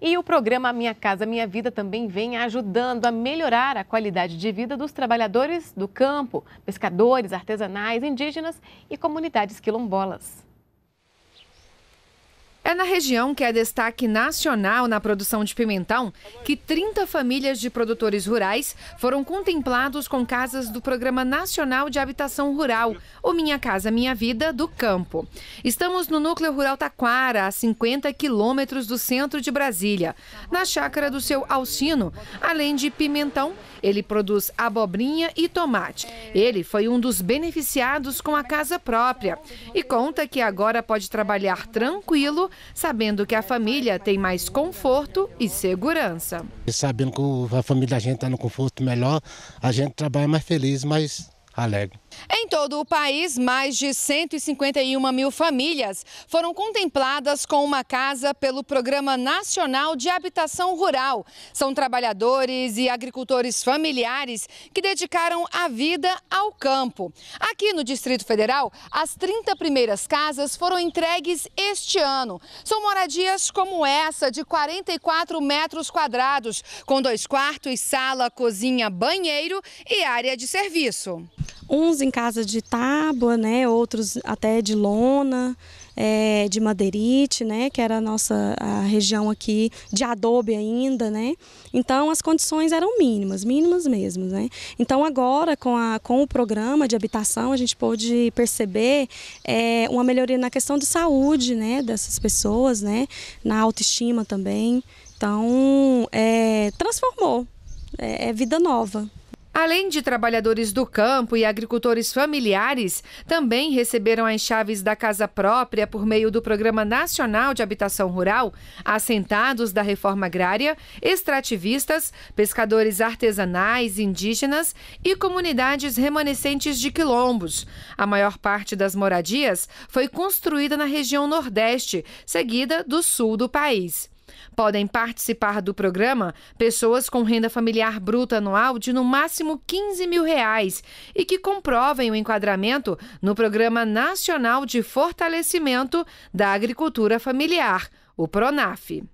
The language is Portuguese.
E o programa Minha Casa Minha Vida também vem ajudando a melhorar a qualidade de vida dos trabalhadores do campo, pescadores, artesanais, indígenas e comunidades quilombolas. É na região que é destaque nacional na produção de pimentão que 30 famílias de produtores rurais foram contemplados com casas do Programa Nacional de Habitação Rural, o Minha Casa Minha Vida do Campo. Estamos no núcleo rural Taquara, a 50 quilômetros do centro de Brasília, na chácara do seu Alcino. Além de pimentão, ele produz abobrinha e tomate. Ele foi um dos beneficiados com a casa própria e conta que agora pode trabalhar tranquilo sabendo que a família tem mais conforto e segurança. Sabendo que a família da gente está no conforto melhor, a gente trabalha mais feliz, mais alegre. É em todo o país, mais de 151 mil famílias foram contempladas com uma casa pelo Programa Nacional de Habitação Rural. São trabalhadores e agricultores familiares que dedicaram a vida ao campo. Aqui no Distrito Federal, as 30 primeiras casas foram entregues este ano. São moradias como essa, de 44 metros quadrados, com dois quartos, sala, cozinha, banheiro e área de serviço uns em casa de tábua, né, outros até de lona, é, de madeirite, né, que era a nossa a região aqui de adobe ainda, né. Então as condições eram mínimas, mínimas mesmo, né. Então agora com, a, com o programa de habitação a gente pôde perceber é, uma melhoria na questão de saúde, né, dessas pessoas, né, na autoestima também. Então eh, é, transformou, é vida nova. Além de trabalhadores do campo e agricultores familiares, também receberam as chaves da casa própria por meio do Programa Nacional de Habitação Rural, assentados da reforma agrária, extrativistas, pescadores artesanais, indígenas e comunidades remanescentes de quilombos. A maior parte das moradias foi construída na região Nordeste, seguida do Sul do país. Podem participar do programa pessoas com renda familiar bruta anual de no máximo 15 mil reais e que comprovem o enquadramento no Programa Nacional de Fortalecimento da Agricultura Familiar, o PRONAF.